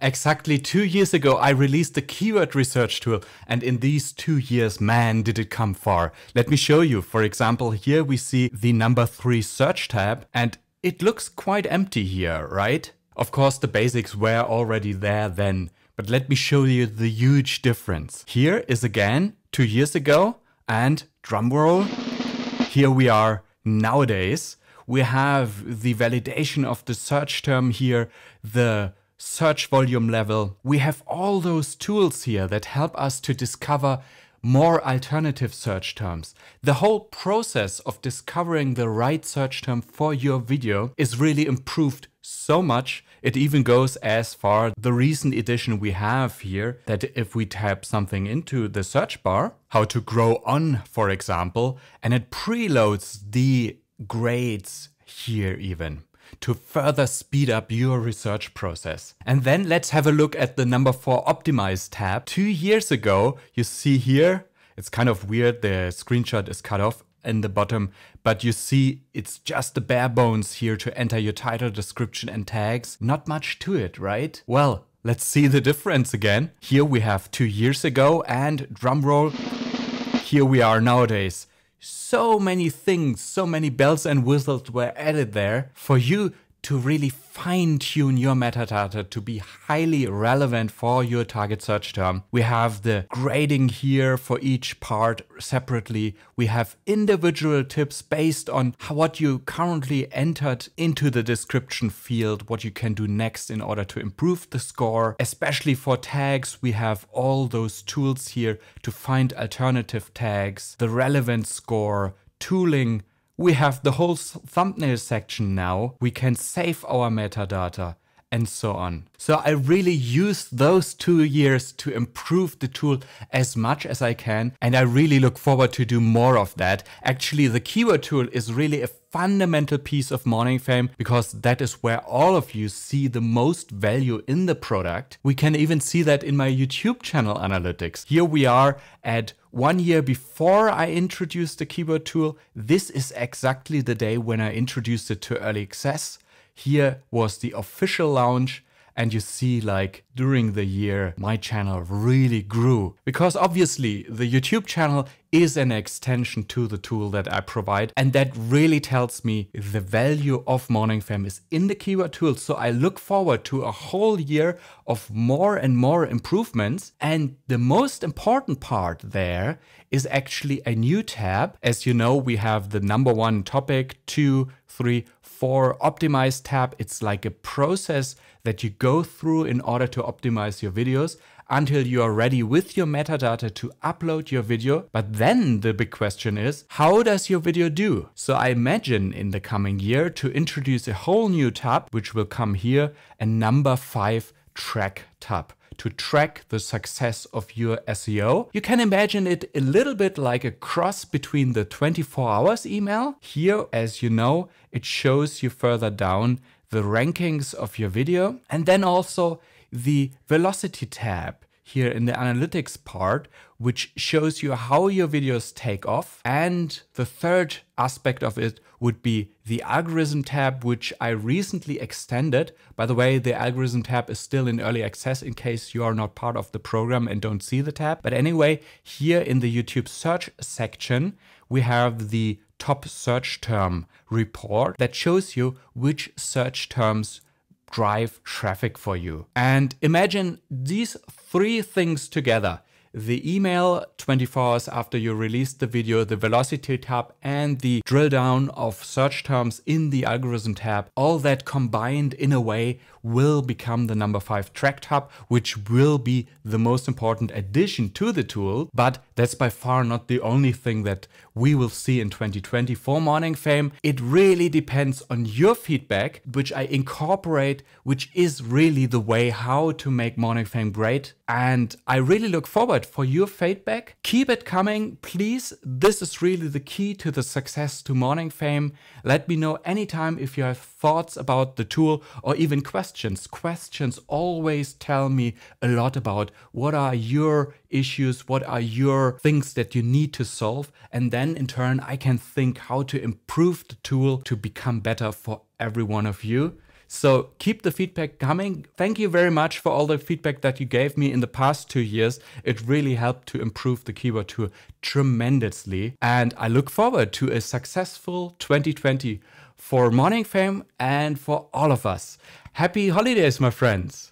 Exactly two years ago, I released the keyword research tool, and in these two years, man, did it come far. Let me show you. For example, here we see the number three search tab, and it looks quite empty here, right? Of course, the basics were already there then, but let me show you the huge difference. Here is again two years ago, and drumroll, here we are nowadays. We have the validation of the search term here, the search volume level. We have all those tools here that help us to discover more alternative search terms. The whole process of discovering the right search term for your video is really improved so much. It even goes as far the recent edition we have here that if we type something into the search bar, how to grow on, for example, and it preloads the grades here even to further speed up your research process. And then let's have a look at the number four optimize tab. Two years ago, you see here, it's kind of weird, the screenshot is cut off in the bottom, but you see it's just the bare bones here to enter your title, description and tags. Not much to it, right? Well, let's see the difference again. Here we have two years ago and drumroll, here we are nowadays. So many things, so many bells and whistles were added there for you to really fine tune your metadata to be highly relevant for your target search term. We have the grading here for each part separately. We have individual tips based on what you currently entered into the description field, what you can do next in order to improve the score. Especially for tags, we have all those tools here to find alternative tags, the relevant score, tooling, we have the whole thumbnail section now. We can save our metadata and so on. So I really use those two years to improve the tool as much as I can. And I really look forward to do more of that. Actually, the keyword tool is really a fundamental piece of Morning Fame because that is where all of you see the most value in the product. We can even see that in my YouTube channel analytics. Here we are at one year before I introduced the keyboard tool. This is exactly the day when I introduced it to early access. Here was the official launch and you see like during the year my channel really grew because obviously the YouTube channel is an extension to the tool that I provide. And that really tells me the value of Morning Fam is in the keyword tool. So I look forward to a whole year of more and more improvements. And the most important part there is actually a new tab. As you know, we have the number one topic, two, three, four optimize tab. It's like a process that you go through in order to optimize your videos until you are ready with your metadata to upload your video. But then the big question is, how does your video do? So I imagine in the coming year to introduce a whole new tab, which will come here, a number five track tab to track the success of your SEO. You can imagine it a little bit like a cross between the 24 hours email. Here, as you know, it shows you further down the rankings of your video. And then also the velocity tab here in the analytics part, which shows you how your videos take off. And the third aspect of it would be the algorithm tab, which I recently extended. By the way, the algorithm tab is still in early access in case you are not part of the program and don't see the tab. But anyway, here in the YouTube search section, we have the top search term report that shows you which search terms drive traffic for you. And imagine these three things together. The email 24 hours after you released the video, the velocity tab and the drill down of search terms in the algorithm tab, all that combined in a way will become the number five tracked hub, which will be the most important addition to the tool. But that's by far not the only thing that we will see in 2020 for Morning Fame. It really depends on your feedback, which I incorporate, which is really the way how to make Morning Fame great. And I really look forward for your feedback. Keep it coming, please. This is really the key to the success to Morning Fame. Let me know anytime if you have thoughts about the tool or even questions questions. Questions always tell me a lot about what are your issues, what are your things that you need to solve. And then in turn, I can think how to improve the tool to become better for every one of you. So keep the feedback coming. Thank you very much for all the feedback that you gave me in the past two years. It really helped to improve the keyword tool tremendously. And I look forward to a successful 2020 for Morning Fame and for all of us. Happy holidays, my friends.